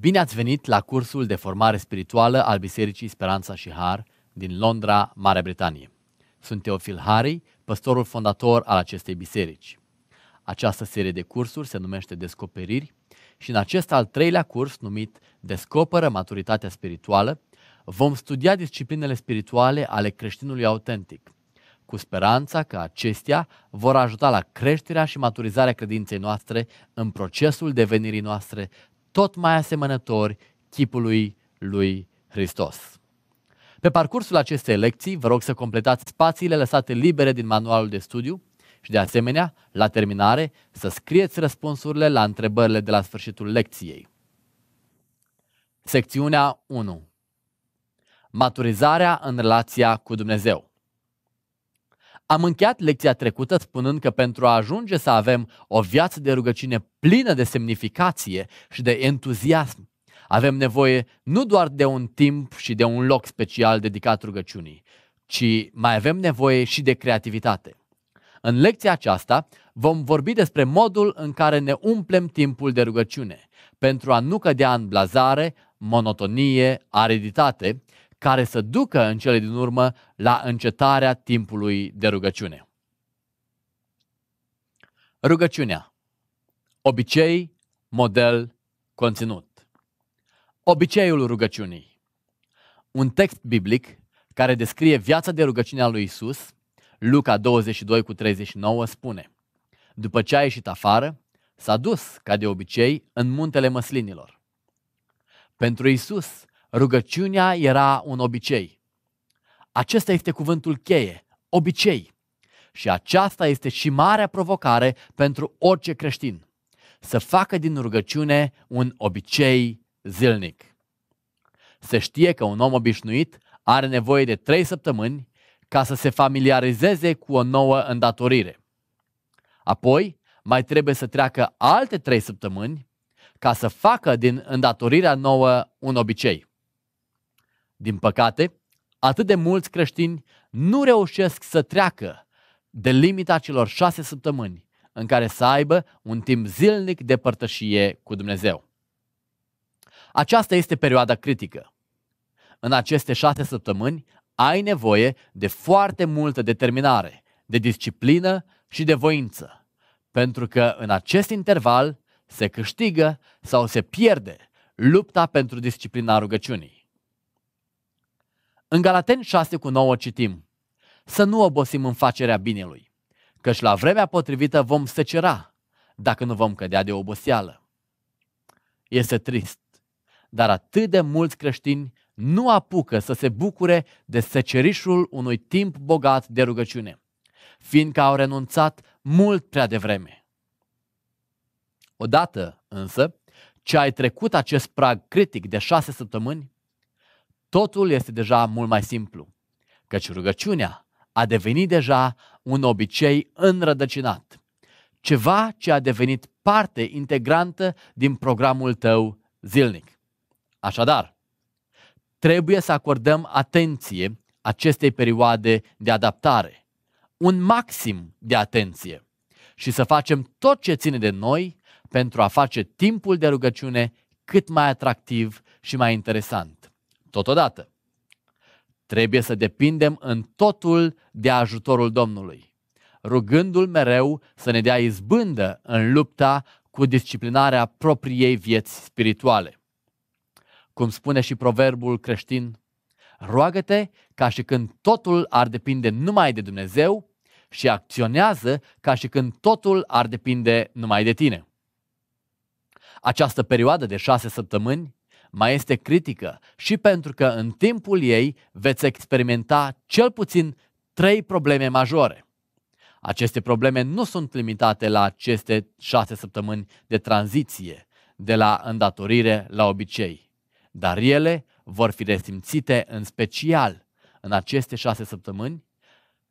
Bine ați venit la cursul de formare spirituală al Bisericii Speranța și Har din Londra, Marea Britanie. Sunt Teofil Harry, păstorul fondator al acestei biserici. Această serie de cursuri se numește Descoperiri și în acest al treilea curs, numit Descoperă maturitatea spirituală, vom studia disciplinele spirituale ale creștinului autentic, cu speranța că acestea vor ajuta la creșterea și maturizarea credinței noastre în procesul devenirii noastre tot mai asemănători chipului lui Hristos. Pe parcursul acestei lecții, vă rog să completați spațiile lăsate libere din manualul de studiu și, de asemenea, la terminare, să scrieți răspunsurile la întrebările de la sfârșitul lecției. Secțiunea 1. Maturizarea în relația cu Dumnezeu. Am încheiat lecția trecută spunând că pentru a ajunge să avem o viață de rugăciune plină de semnificație și de entuziasm, avem nevoie nu doar de un timp și de un loc special dedicat rugăciunii, ci mai avem nevoie și de creativitate. În lecția aceasta vom vorbi despre modul în care ne umplem timpul de rugăciune, pentru a nu cădea în blazare, monotonie, ariditate care să ducă în cele din urmă la încetarea timpului de rugăciune. Rugăciunea. Obicei, model, conținut. Obiceiul rugăciunii. Un text biblic care descrie viața de rugăciune a lui Isus, Luca 22 cu 39 spune După ce a ieșit afară, s-a dus, ca de obicei, în muntele măslinilor. Pentru Isus, Rugăciunea era un obicei. Acesta este cuvântul cheie, obicei. Și aceasta este și marea provocare pentru orice creștin. Să facă din rugăciune un obicei zilnic. Se știe că un om obișnuit are nevoie de trei săptămâni ca să se familiarizeze cu o nouă îndatorire. Apoi, mai trebuie să treacă alte trei săptămâni ca să facă din îndatorirea nouă un obicei. Din păcate, atât de mulți creștini nu reușesc să treacă de limita celor șase săptămâni în care să aibă un timp zilnic de părtășie cu Dumnezeu. Aceasta este perioada critică. În aceste șase săptămâni ai nevoie de foarte multă determinare, de disciplină și de voință, pentru că în acest interval se câștigă sau se pierde lupta pentru disciplina rugăciunii. În Galaten 6 cu 9 citim Să nu obosim în facerea binelui, căci la vremea potrivită vom secera, dacă nu vom cădea de oboseală. Este trist, dar atât de mulți creștini nu apucă să se bucure de secerișul unui timp bogat de rugăciune, fiindcă au renunțat mult prea devreme. Odată, însă, ce ai trecut acest prag critic de șase săptămâni, totul este deja mult mai simplu, căci rugăciunea a devenit deja un obicei înrădăcinat, ceva ce a devenit parte integrantă din programul tău zilnic. Așadar, trebuie să acordăm atenție acestei perioade de adaptare, un maxim de atenție și să facem tot ce ține de noi pentru a face timpul de rugăciune cât mai atractiv și mai interesant. Totodată, trebuie să depindem în totul de ajutorul Domnului, rugându-L mereu să ne dea izbândă în lupta cu disciplinarea propriei vieți spirituale. Cum spune și proverbul creștin, roagă-te ca și când totul ar depinde numai de Dumnezeu și acționează ca și când totul ar depinde numai de tine. Această perioadă de șase săptămâni mai este critică și pentru că în timpul ei veți experimenta cel puțin trei probleme majore. Aceste probleme nu sunt limitate la aceste șase săptămâni de tranziție, de la îndatorire la obicei, dar ele vor fi resimțite în special în aceste șase săptămâni.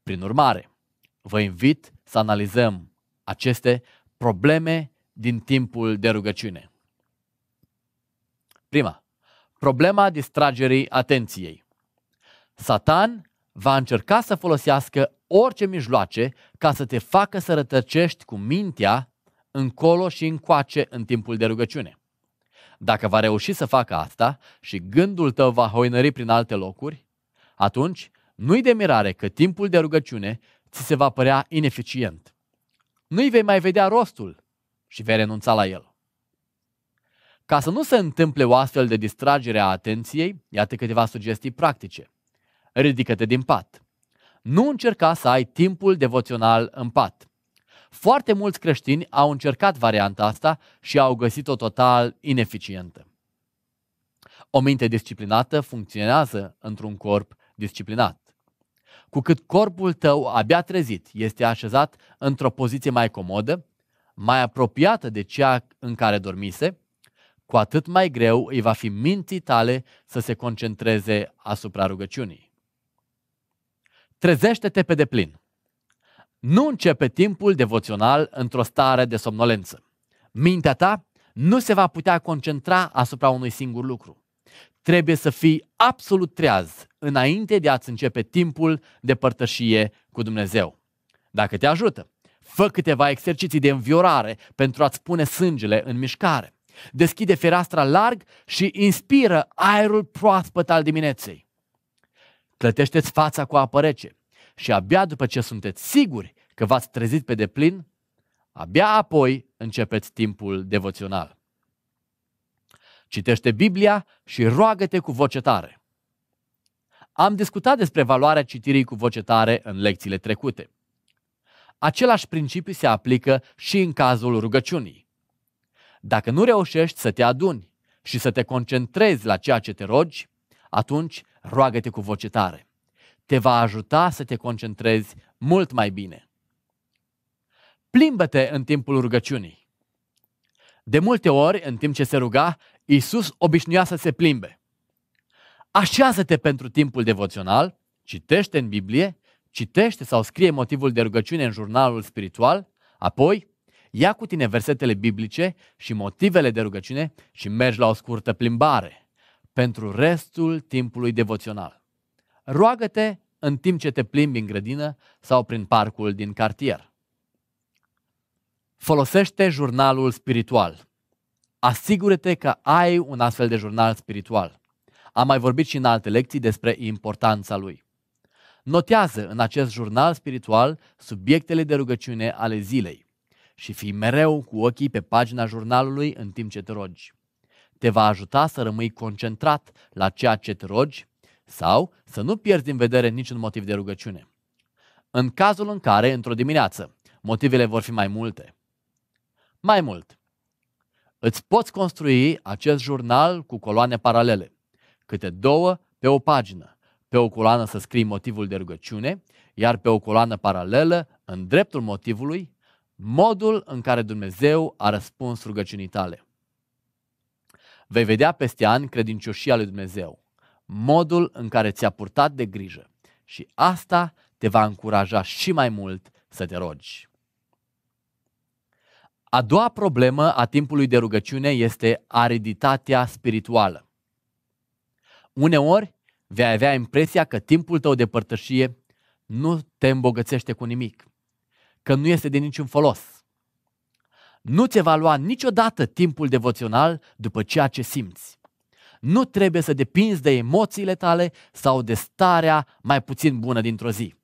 Prin urmare, vă invit să analizăm aceste probleme din timpul de rugăciune. Prima, problema distragerii atenției. Satan va încerca să folosească orice mijloace ca să te facă să rătăcești cu mintea încolo și încoace în timpul de rugăciune. Dacă va reuși să facă asta și gândul tău va hoinări prin alte locuri, atunci nu-i de mirare că timpul de rugăciune ți se va părea ineficient. Nu-i vei mai vedea rostul și vei renunța la el. Ca să nu se întâmple o astfel de distragere a atenției, iată câteva sugestii practice. Ridică-te din pat. Nu încerca să ai timpul devoțional în pat. Foarte mulți creștini au încercat varianta asta și au găsit-o total ineficientă. O minte disciplinată funcționează într-un corp disciplinat. Cu cât corpul tău abia trezit este așezat într-o poziție mai comodă, mai apropiată de cea în care dormise, cu atât mai greu îi va fi minții tale să se concentreze asupra rugăciunii. Trezește-te pe deplin. Nu începe timpul devoțional într-o stare de somnolență. Mintea ta nu se va putea concentra asupra unui singur lucru. Trebuie să fii absolut treaz înainte de a-ți începe timpul de părtășie cu Dumnezeu. Dacă te ajută, fă câteva exerciții de înviorare pentru a-ți pune sângele în mișcare Deschide fereastra larg și inspiră aerul proaspăt al dimineței. Clătește-ți fața cu apă rece și abia după ce sunteți siguri că v-ați trezit pe deplin, abia apoi începeți timpul devoțional. Citește Biblia și roagă-te cu voce tare. Am discutat despre valoarea citirii cu voce tare în lecțiile trecute. Același principiu se aplică și în cazul rugăciunii. Dacă nu reușești să te aduni și să te concentrezi la ceea ce te rogi, atunci roagă-te cu voce tare. Te va ajuta să te concentrezi mult mai bine. Plimbă-te în timpul rugăciunii. De multe ori, în timp ce se ruga, Iisus obișnuia să se plimbe. Așează-te pentru timpul devoțional, citește în Biblie, citește sau scrie motivul de rugăciune în jurnalul spiritual, apoi ia cu tine versetele biblice și motivele de rugăciune și mergi la o scurtă plimbare pentru restul timpului devoțional. Roagă-te în timp ce te plimbi în grădină sau prin parcul din cartier. Folosește jurnalul spiritual. Asigură-te că ai un astfel de jurnal spiritual. Am mai vorbit și în alte lecții despre importanța lui. Notează în acest jurnal spiritual subiectele de rugăciune ale zilei și fii mereu cu ochii pe pagina jurnalului în timp ce te rogi. Te va ajuta să rămâi concentrat la ceea ce te rogi sau să nu pierzi din vedere niciun motiv de rugăciune. În cazul în care, într-o dimineață, motivele vor fi mai multe. Mai mult, îți poți construi acest jurnal cu coloane paralele, câte două pe o pagină. Pe o coloană să scrii motivul de rugăciune, iar pe o coloană paralelă, în dreptul motivului, modul în care Dumnezeu a răspuns rugăciunii tale. Vei vedea peste ani credincioșia lui Dumnezeu, modul în care ți-a purtat de grijă și asta te va încuraja și mai mult să te rogi. A doua problemă a timpului de rugăciune este ariditatea spirituală. Uneori vei avea impresia că timpul tău de părtășie nu te îmbogățește cu nimic că nu este de niciun folos. Nu ți va lua niciodată timpul devoțional după ceea ce simți. Nu trebuie să depinzi de emoțiile tale sau de starea mai puțin bună dintr-o zi.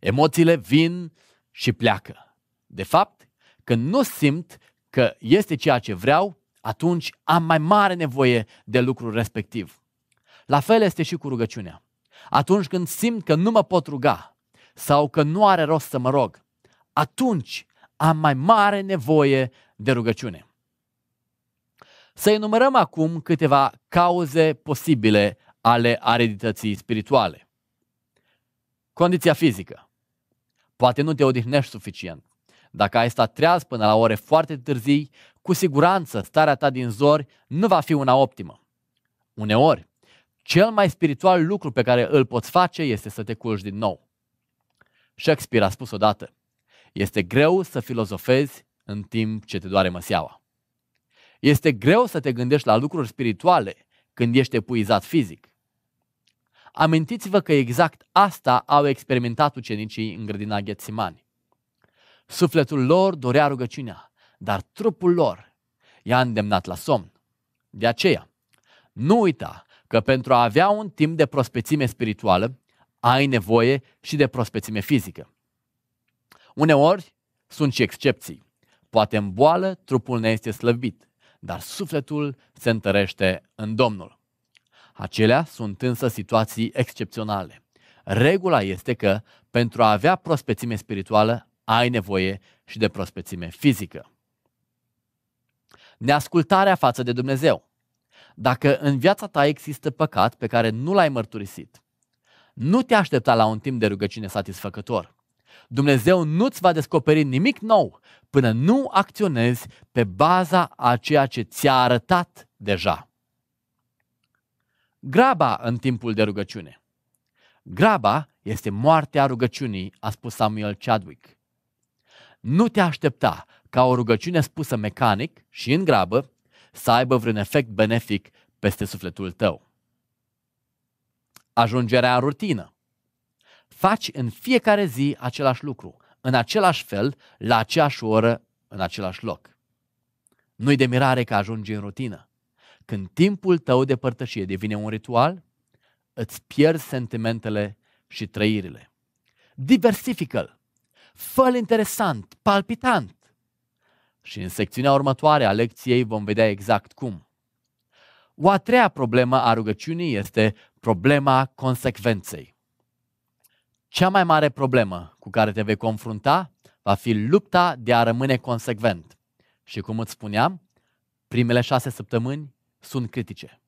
Emoțiile vin și pleacă. De fapt, când nu simt că este ceea ce vreau, atunci am mai mare nevoie de lucrul respectiv. La fel este și cu rugăciunea. Atunci când simt că nu mă pot ruga sau că nu are rost să mă rog, atunci am mai mare nevoie de rugăciune. Să enumerăm acum câteva cauze posibile ale aridității spirituale. Condiția fizică. Poate nu te odihnești suficient. Dacă ai stat treaz până la ore foarte târzii, cu siguranță starea ta din zori nu va fi una optimă. Uneori, cel mai spiritual lucru pe care îl poți face este să te culci din nou. Shakespeare a spus odată, este greu să filozofezi în timp ce te doare măseaua. Este greu să te gândești la lucruri spirituale când ești epuizat fizic. Amintiți-vă că exact asta au experimentat ucenicii în grădina Ghețimani. Sufletul lor dorea rugăciunea, dar trupul lor i-a îndemnat la somn. De aceea, nu uita că pentru a avea un timp de prospețime spirituală, ai nevoie și de prospețime fizică. Uneori sunt și excepții. Poate în boală trupul ne este slăbit, dar sufletul se întărește în Domnul. Acelea sunt însă situații excepționale. Regula este că pentru a avea prospețime spirituală ai nevoie și de prospețime fizică. Neascultarea față de Dumnezeu. Dacă în viața ta există păcat pe care nu l-ai mărturisit, nu te aștepta la un timp de rugăciune satisfăcător. Dumnezeu nu-ți va descoperi nimic nou până nu acționezi pe baza a ceea ce ți-a arătat deja. Graba în timpul de rugăciune. Graba este moartea rugăciunii, a spus Samuel Chadwick. Nu te aștepta ca o rugăciune spusă mecanic și în grabă să aibă vreun efect benefic peste sufletul tău. Ajungerea în rutină faci în fiecare zi același lucru, în același fel, la aceeași oră, în același loc. Nu-i de mirare că ajungi în rutină. Când timpul tău de părtășie devine un ritual, îți pierzi sentimentele și trăirile. Diversifică-l. Fă-l interesant, palpitant. Și în secțiunea următoare a lecției vom vedea exact cum. O a treia problemă a rugăciunii este problema consecvenței. Cea mai mare problemă cu care te vei confrunta va fi lupta de a rămâne consecvent. Și cum îți spuneam, primele șase săptămâni sunt critice.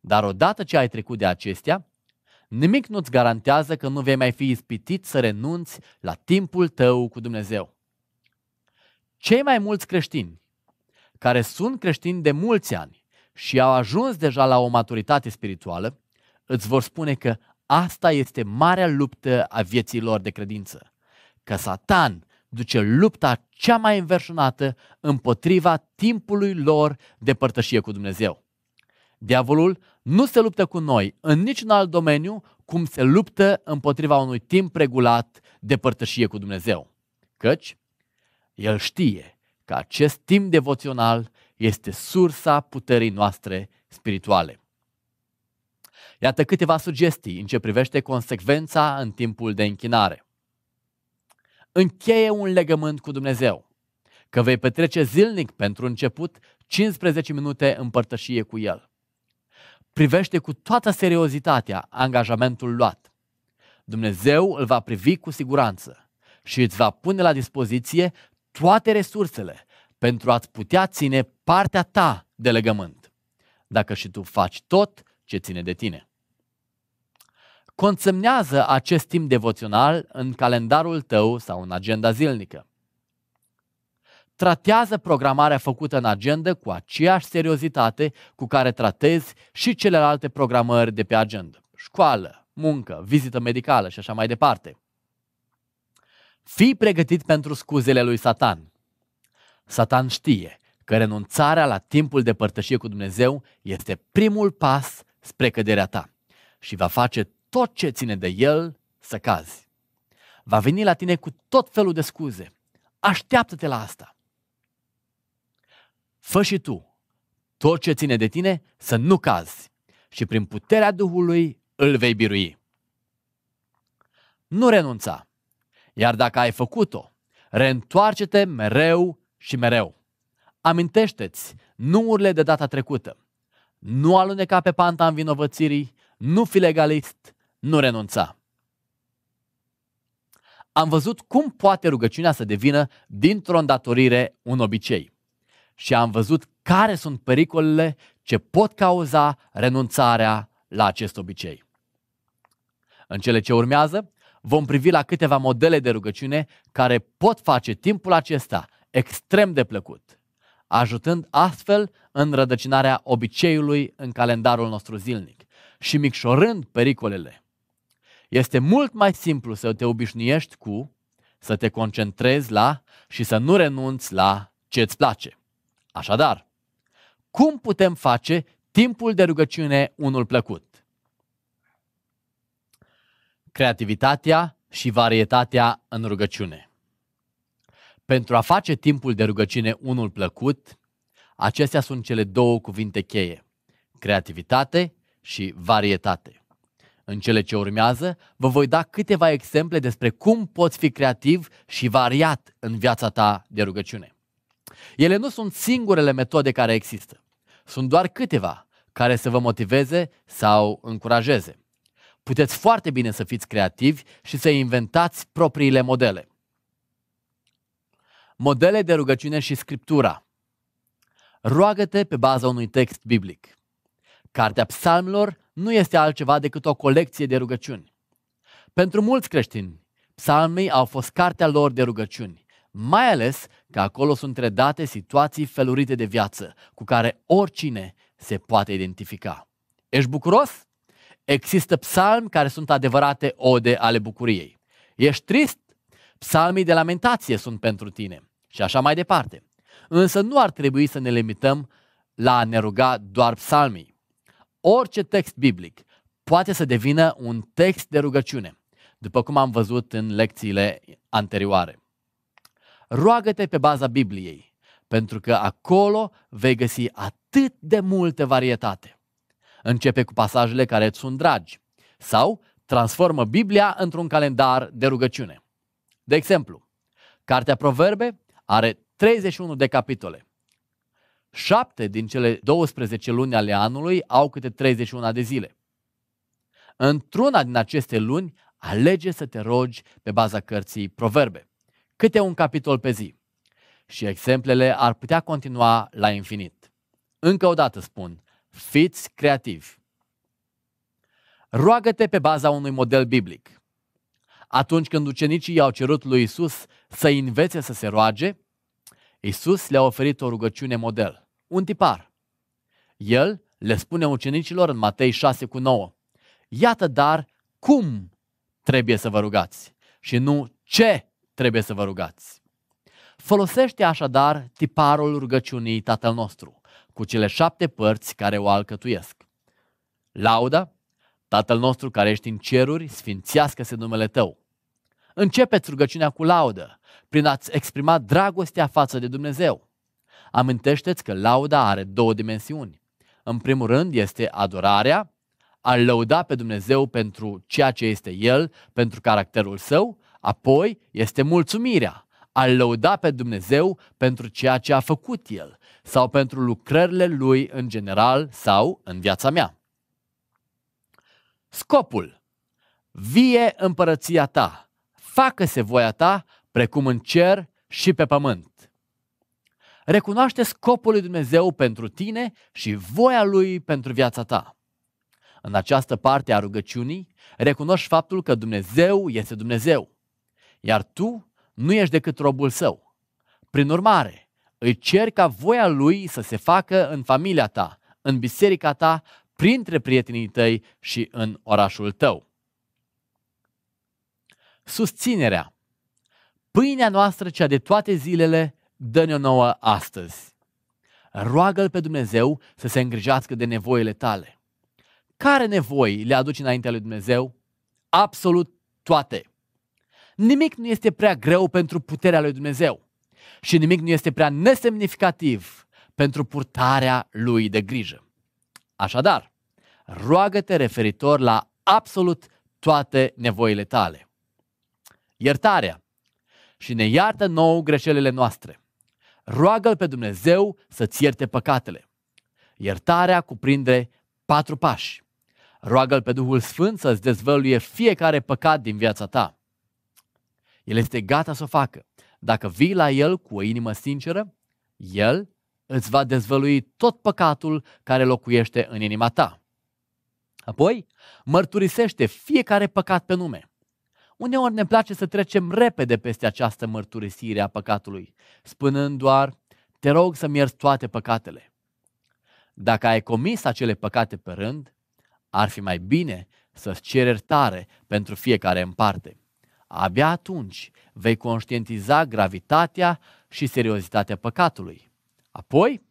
Dar odată ce ai trecut de acestea, nimic nu-ți garantează că nu vei mai fi ispitit să renunți la timpul tău cu Dumnezeu. Cei mai mulți creștini, care sunt creștini de mulți ani și au ajuns deja la o maturitate spirituală, îți vor spune că Asta este marea luptă a vieților de credință. Că Satan duce lupta cea mai înverșunată împotriva timpului lor de părtășie cu Dumnezeu. Diavolul nu se luptă cu noi în niciun alt domeniu cum se luptă împotriva unui timp regulat de părtășie cu Dumnezeu. Căci el știe că acest timp devoțional este sursa puterii noastre spirituale. Iată câteva sugestii în ce privește consecvența în timpul de închinare. Încheie un legământ cu Dumnezeu, că vei petrece zilnic pentru început 15 minute împărtășie cu El. Privește cu toată seriozitatea angajamentul luat. Dumnezeu îl va privi cu siguranță și îți va pune la dispoziție toate resursele pentru a-ți putea ține partea ta de legământ. Dacă și tu faci tot ce ține de tine. Consemnează acest timp devoțional în calendarul tău sau în agenda zilnică. Tratează programarea făcută în agenda cu aceeași seriozitate cu care tratezi și celelalte programări de pe agenda. Școală, muncă, vizită medicală și așa mai departe. Fii pregătit pentru scuzele lui Satan. Satan știe că renunțarea la timpul de părtășie cu Dumnezeu este primul pas spre căderea ta și va face tot ce ține de el să cazi. Va veni la tine cu tot felul de scuze. Așteaptă-te la asta. Fă și tu tot ce ține de tine să nu cazi și prin puterea Duhului îl vei birui. Nu renunța, iar dacă ai făcut-o, reîntoarce-te mereu și mereu. Amintește-ți urle de data trecută nu aluneca pe panta învinovățirii, nu fi legalist, nu renunța. Am văzut cum poate rugăciunea să devină dintr-o îndatorire un obicei și am văzut care sunt pericolele ce pot cauza renunțarea la acest obicei. În cele ce urmează, vom privi la câteva modele de rugăciune care pot face timpul acesta extrem de plăcut ajutând astfel în rădăcinarea obiceiului în calendarul nostru zilnic și micșorând pericolele. Este mult mai simplu să te obișnuiești cu, să te concentrezi la și să nu renunți la ce îți place. Așadar, cum putem face timpul de rugăciune unul plăcut? Creativitatea și varietatea în rugăciune. Pentru a face timpul de rugăciune unul plăcut, acestea sunt cele două cuvinte cheie, creativitate și varietate. În cele ce urmează, vă voi da câteva exemple despre cum poți fi creativ și variat în viața ta de rugăciune. Ele nu sunt singurele metode care există. Sunt doar câteva care să vă motiveze sau încurajeze. Puteți foarte bine să fiți creativi și să inventați propriile modele. Modele de rugăciune și scriptura. Roagă-te pe baza unui text biblic. Cartea Psalmilor nu este altceva decât o colecție de rugăciuni. Pentru mulți creștini, psalmii au fost cartea lor de rugăciuni, mai ales că acolo sunt redate situații felurite de viață cu care oricine se poate identifica. Ești bucuros? Există psalmi care sunt adevărate ode ale bucuriei. Ești trist? Psalmii de lamentație sunt pentru tine și așa mai departe. Însă nu ar trebui să ne limităm la a ne ruga doar psalmii. Orice text biblic poate să devină un text de rugăciune, după cum am văzut în lecțiile anterioare. Roagă-te pe baza Bibliei, pentru că acolo vei găsi atât de multe varietate. Începe cu pasajele care îți sunt dragi sau transformă Biblia într-un calendar de rugăciune. De exemplu, Cartea Proverbe are 31 de capitole. 7 din cele 12 luni ale anului au câte 31 de zile. Într-una din aceste luni, alege să te rogi pe baza cărții Proverbe. Câte un capitol pe zi. Și exemplele ar putea continua la infinit. Încă o dată spun, fiți creativi. Roagă-te pe baza unui model biblic. Atunci când ucenicii i-au cerut lui Isus să învețe să se roage, Isus le-a oferit o rugăciune model, un tipar. El le spune ucenicilor în Matei 6 cu 9, Iată dar cum trebuie să vă rugați și nu ce trebuie să vă rugați. Folosește așadar tiparul rugăciunii Tatăl nostru, cu cele șapte părți care o alcătuiesc. Lauda, Tatăl nostru care ești în ceruri, sfințească-se numele tău. Începeți rugăciunea cu laudă, prin a-ți exprima dragostea față de Dumnezeu. Amintește-ți că lauda are două dimensiuni. În primul rând este adorarea, a lăuda pe Dumnezeu pentru ceea ce este El, pentru caracterul său, apoi este mulțumirea, a lăuda pe Dumnezeu pentru ceea ce a făcut El sau pentru lucrările Lui în general sau în viața mea. Scopul. Vie împărăția ta, facă-se voia ta, precum în cer și pe pământ. Recunoaște scopul lui Dumnezeu pentru tine și voia lui pentru viața ta. În această parte a rugăciunii, recunoști faptul că Dumnezeu este Dumnezeu, iar tu nu ești decât robul său. Prin urmare, îi ceri ca voia lui să se facă în familia ta, în biserica ta printre prietenii tăi și în orașul tău. Susținerea. Pâinea noastră, cea de toate zilele, dă-ne-o nouă astăzi. Roagă-L pe Dumnezeu să se îngrijească de nevoile tale. Care nevoi le aduci înaintea lui Dumnezeu? Absolut toate. Nimic nu este prea greu pentru puterea lui Dumnezeu și nimic nu este prea nesemnificativ pentru purtarea lui de grijă. Așadar, roagă-te referitor la absolut toate nevoile tale. Iertarea și ne iartă nou greșelile noastre. Roagă-L pe Dumnezeu să-ți ierte păcatele. Iertarea cuprinde patru pași. Roagă-L pe Duhul Sfânt să-ți dezvăluie fiecare păcat din viața ta. El este gata să o facă. Dacă vii la El cu o inimă sinceră, El îți va dezvălui tot păcatul care locuiește în inima ta. Apoi, mărturisește fiecare păcat pe nume. Uneori ne place să trecem repede peste această mărturisire a păcatului, spunând doar, te rog să-mi ierți toate păcatele. Dacă ai comis acele păcate pe rând, ar fi mai bine să-ți ceri iertare pentru fiecare în parte. Abia atunci vei conștientiza gravitatea și seriozitatea păcatului. Apoi,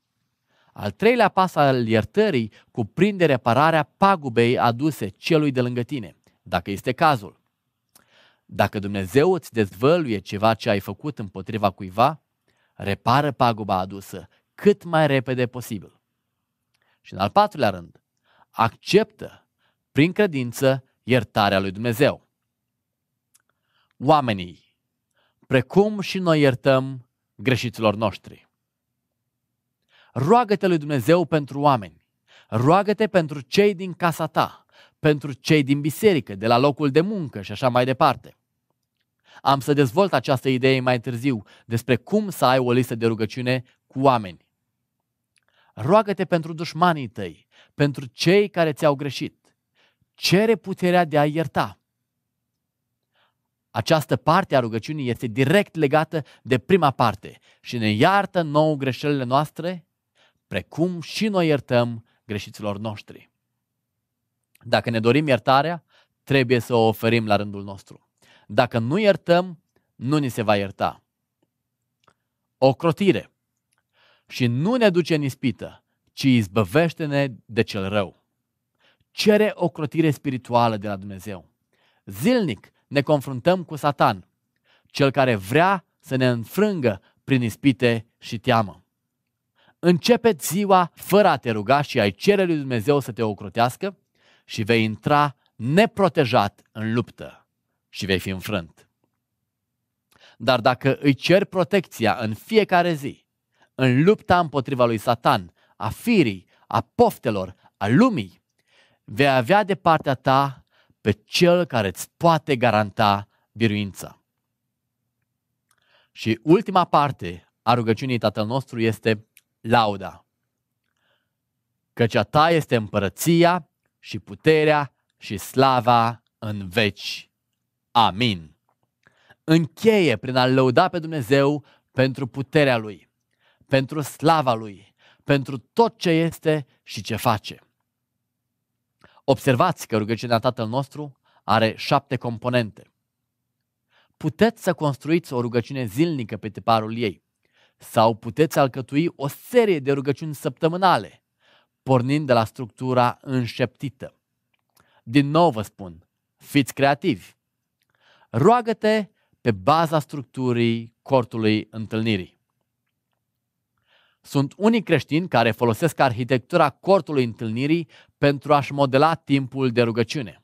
al treilea pas al iertării cuprinde repararea pagubei aduse celui de lângă tine, dacă este cazul. Dacă Dumnezeu îți dezvăluie ceva ce ai făcut împotriva cuiva, repară paguba adusă cât mai repede posibil. Și în al patrulea rând, acceptă prin credință iertarea lui Dumnezeu. Oamenii, precum și noi iertăm greșiților noștri roagă-te lui Dumnezeu pentru oameni, roagă-te pentru cei din casa ta, pentru cei din biserică, de la locul de muncă și așa mai departe. Am să dezvolt această idee mai târziu despre cum să ai o listă de rugăciune cu oameni. Roagă-te pentru dușmanii tăi, pentru cei care ți-au greșit. Cere puterea de a ierta. Această parte a rugăciunii este direct legată de prima parte și ne iartă nou greșelile noastre precum și noi iertăm greșiților noștri. Dacă ne dorim iertarea, trebuie să o oferim la rândul nostru. Dacă nu iertăm, nu ni se va ierta. O crotire. Și nu ne duce în ispită, ci izbăvește-ne de cel rău. Cere o crotire spirituală de la Dumnezeu. Zilnic ne confruntăm cu Satan, cel care vrea să ne înfrângă prin ispite și teamă. Începeți ziua fără a te ruga și ai cere lui Dumnezeu să te ocrotească și vei intra neprotejat în luptă și vei fi înfrânt. Dar dacă îi ceri protecția în fiecare zi, în lupta împotriva lui Satan, a firii, a poftelor, a lumii, vei avea de partea ta pe cel care îți poate garanta biruința. Și ultima parte a rugăciunii Tatăl nostru este lauda. Căci a ta este împărăția și puterea și slava în veci. Amin. Încheie prin a lăuda pe Dumnezeu pentru puterea Lui, pentru slava Lui, pentru tot ce este și ce face. Observați că rugăciunea Tatăl nostru are șapte componente. Puteți să construiți o rugăciune zilnică pe tiparul ei. Sau puteți alcătui o serie de rugăciuni săptămânale, pornind de la structura înșeptită. Din nou vă spun, fiți creativi. Roagă-te pe baza structurii cortului întâlnirii. Sunt unii creștini care folosesc arhitectura cortului întâlnirii pentru a-și modela timpul de rugăciune.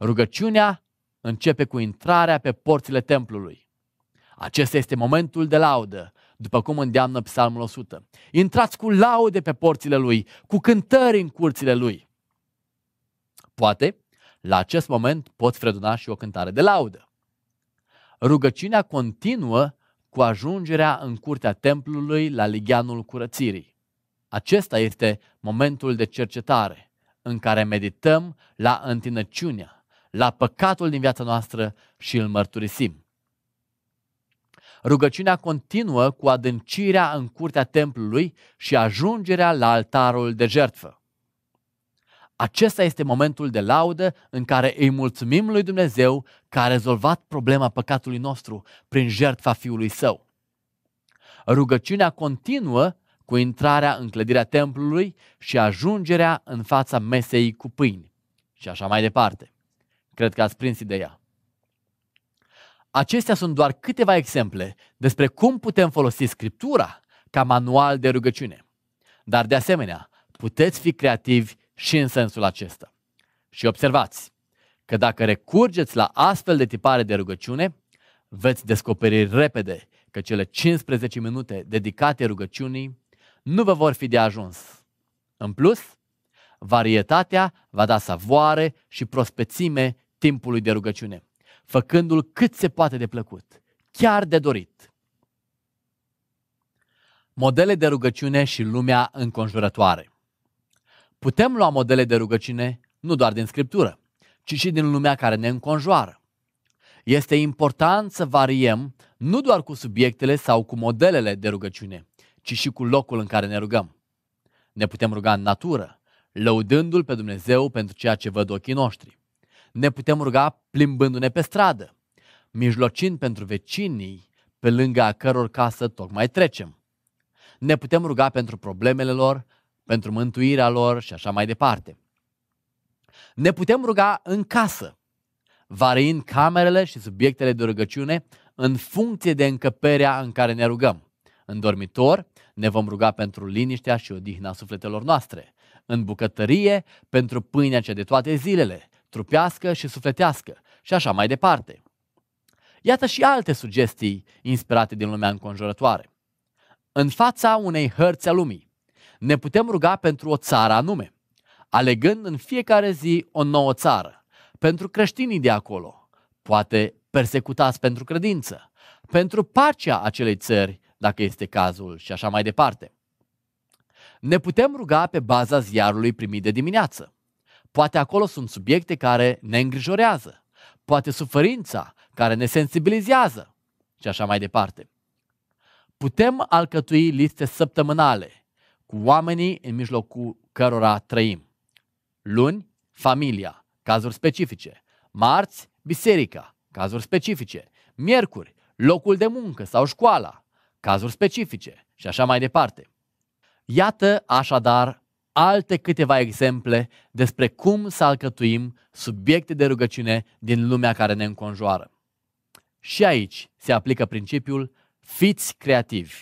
Rugăciunea începe cu intrarea pe porțile templului. Acesta este momentul de laudă, după cum îndeamnă Psalmul 100. Intrați cu laude pe porțile lui, cu cântări în curțile lui. Poate, la acest moment poți freduna și o cântare de laudă. Rugăciunea continuă cu ajungerea în curtea templului la ligheanul curățirii. Acesta este momentul de cercetare în care medităm la întinăciunea, la păcatul din viața noastră și îl mărturisim rugăciunea continuă cu adâncirea în curtea templului și ajungerea la altarul de jertfă. Acesta este momentul de laudă în care îi mulțumim lui Dumnezeu că a rezolvat problema păcatului nostru prin jertfa Fiului Său. Rugăciunea continuă cu intrarea în clădirea templului și ajungerea în fața mesei cu pâini. Și așa mai departe. Cred că ați prins ideea. Acestea sunt doar câteva exemple despre cum putem folosi Scriptura ca manual de rugăciune. Dar de asemenea, puteți fi creativi și în sensul acesta. Și observați că dacă recurgeți la astfel de tipare de rugăciune, veți descoperi repede că cele 15 minute dedicate rugăciunii nu vă vor fi de ajuns. În plus, varietatea va da savoare și prospețime timpului de rugăciune făcându-l cât se poate de plăcut, chiar de dorit. Modele de rugăciune și lumea înconjurătoare. Putem lua modele de rugăciune nu doar din Scriptură, ci și din lumea care ne înconjoară. Este important să variem nu doar cu subiectele sau cu modelele de rugăciune, ci și cu locul în care ne rugăm. Ne putem ruga în natură, lăudându-L pe Dumnezeu pentru ceea ce văd ochii noștri ne putem ruga plimbându-ne pe stradă, mijlocind pentru vecinii pe lângă a căror casă tocmai trecem. Ne putem ruga pentru problemele lor, pentru mântuirea lor și așa mai departe. Ne putem ruga în casă, variind camerele și subiectele de rugăciune în funcție de încăperea în care ne rugăm. În dormitor ne vom ruga pentru liniștea și odihna sufletelor noastre. În bucătărie pentru pâinea cea de toate zilele trupească și sufletească și așa mai departe. Iată și alte sugestii inspirate din lumea înconjurătoare. În fața unei hărți a lumii, ne putem ruga pentru o țară anume, alegând în fiecare zi o nouă țară, pentru creștinii de acolo, poate persecutați pentru credință, pentru pacea acelei țări, dacă este cazul, și așa mai departe. Ne putem ruga pe baza ziarului primit de dimineață, Poate acolo sunt subiecte care ne îngrijorează, poate suferința care ne sensibilizează și așa mai departe. Putem alcătui liste săptămânale cu oamenii în mijlocul cărora trăim. Luni, familia, cazuri specifice. Marți, biserica, cazuri specifice. Miercuri, locul de muncă sau școala, cazuri specifice și așa mai departe. Iată așadar alte câteva exemple despre cum să alcătuim subiecte de rugăciune din lumea care ne înconjoară. Și aici se aplică principiul fiți creativi.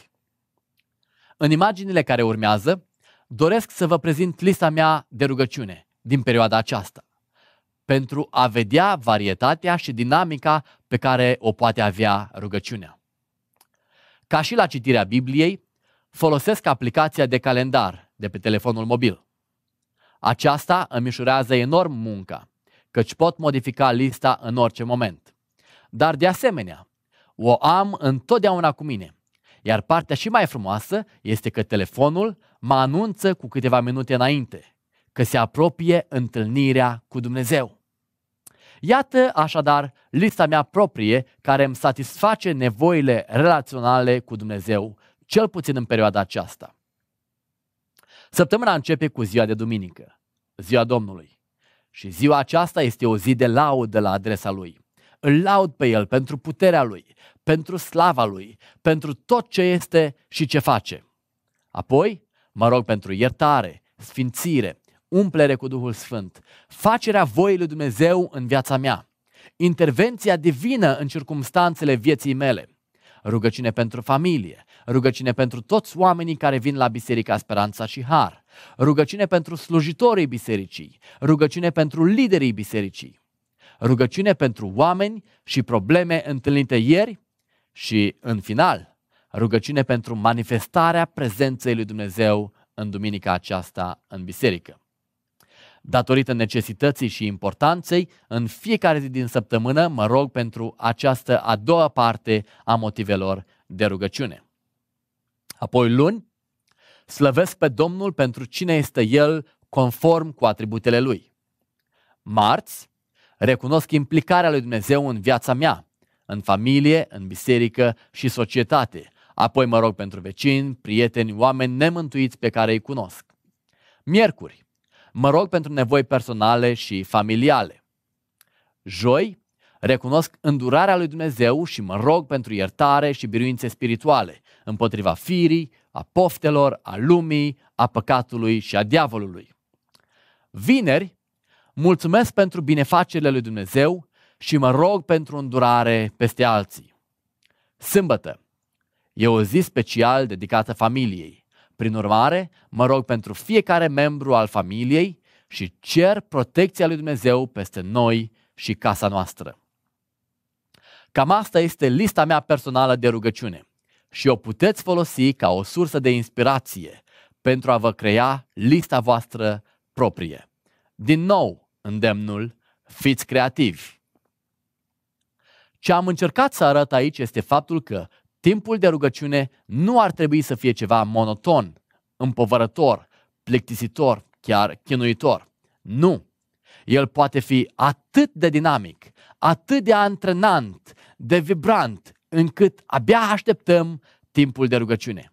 În imaginile care urmează, doresc să vă prezint lista mea de rugăciune din perioada aceasta, pentru a vedea varietatea și dinamica pe care o poate avea rugăciunea. Ca și la citirea Bibliei, folosesc aplicația de calendar de pe telefonul mobil. Aceasta îmi ușurează enorm munca, căci pot modifica lista în orice moment. Dar de asemenea, o am întotdeauna cu mine. Iar partea și mai frumoasă este că telefonul mă anunță cu câteva minute înainte că se apropie întâlnirea cu Dumnezeu. Iată așadar lista mea proprie care îmi satisface nevoile relaționale cu Dumnezeu, cel puțin în perioada aceasta. Săptămâna începe cu ziua de duminică, ziua Domnului. Și ziua aceasta este o zi de laudă la adresa lui. Îl laud pe el pentru puterea lui, pentru slava lui, pentru tot ce este și ce face. Apoi, mă rog pentru iertare, sfințire, umplere cu Duhul Sfânt, facerea voii lui Dumnezeu în viața mea, intervenția divină în circumstanțele vieții mele, rugăciune pentru familie, rugăciune pentru toți oamenii care vin la Biserica Speranța și Har, rugăciune pentru slujitorii bisericii, rugăciune pentru liderii bisericii, rugăciune pentru oameni și probleme întâlnite ieri și, în final, rugăciune pentru manifestarea prezenței lui Dumnezeu în duminica aceasta în biserică. Datorită necesității și importanței, în fiecare zi din săptămână mă rog pentru această a doua parte a motivelor de rugăciune. Apoi luni, slăvesc pe Domnul pentru cine este El conform cu atributele Lui. Marți, recunosc implicarea lui Dumnezeu în viața mea, în familie, în biserică și societate. Apoi mă rog pentru vecini, prieteni, oameni nemântuiți pe care îi cunosc. Miercuri, mă rog pentru nevoi personale și familiale. Joi, recunosc îndurarea lui Dumnezeu și mă rog pentru iertare și biruințe spirituale împotriva firii, a poftelor, a lumii, a păcatului și a diavolului. Vineri, mulțumesc pentru binefacerile lui Dumnezeu și mă rog pentru îndurare peste alții. Sâmbătă e o zi special dedicată familiei. Prin urmare, mă rog pentru fiecare membru al familiei și cer protecția lui Dumnezeu peste noi și casa noastră. Cam asta este lista mea personală de rugăciune și o puteți folosi ca o sursă de inspirație pentru a vă crea lista voastră proprie. Din nou, îndemnul, fiți creativi. Ce am încercat să arăt aici este faptul că timpul de rugăciune nu ar trebui să fie ceva monoton, împovărător, plictisitor, chiar chinuitor. Nu! El poate fi atât de dinamic, atât de antrenant, de vibrant, încât abia așteptăm timpul de rugăciune.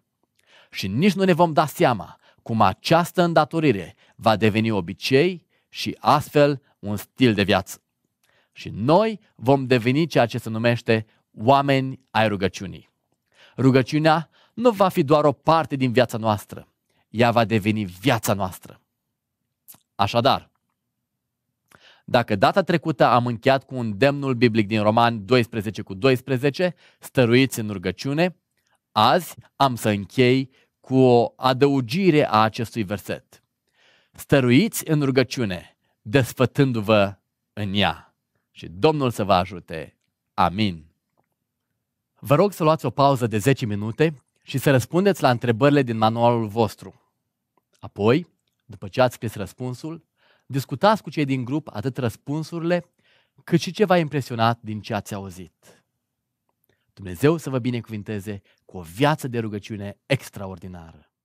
Și nici nu ne vom da seama cum această îndatorire va deveni obicei și astfel un stil de viață. Și noi vom deveni ceea ce se numește oameni ai rugăciunii. Rugăciunea nu va fi doar o parte din viața noastră, ea va deveni viața noastră. Așadar, dacă data trecută am încheiat cu un demnul biblic din Roman 12 cu 12, stăruiți în rugăciune, azi am să închei cu o adăugire a acestui verset. Stăruiți în rugăciune, desfătându-vă în ea. Și Domnul să vă ajute. Amin. Vă rog să luați o pauză de 10 minute și să răspundeți la întrebările din manualul vostru. Apoi, după ce ați scris răspunsul, discutați cu cei din grup atât răspunsurile, cât și ce v-a impresionat din ce ați auzit. Dumnezeu să vă binecuvinteze cu o viață de rugăciune extraordinară.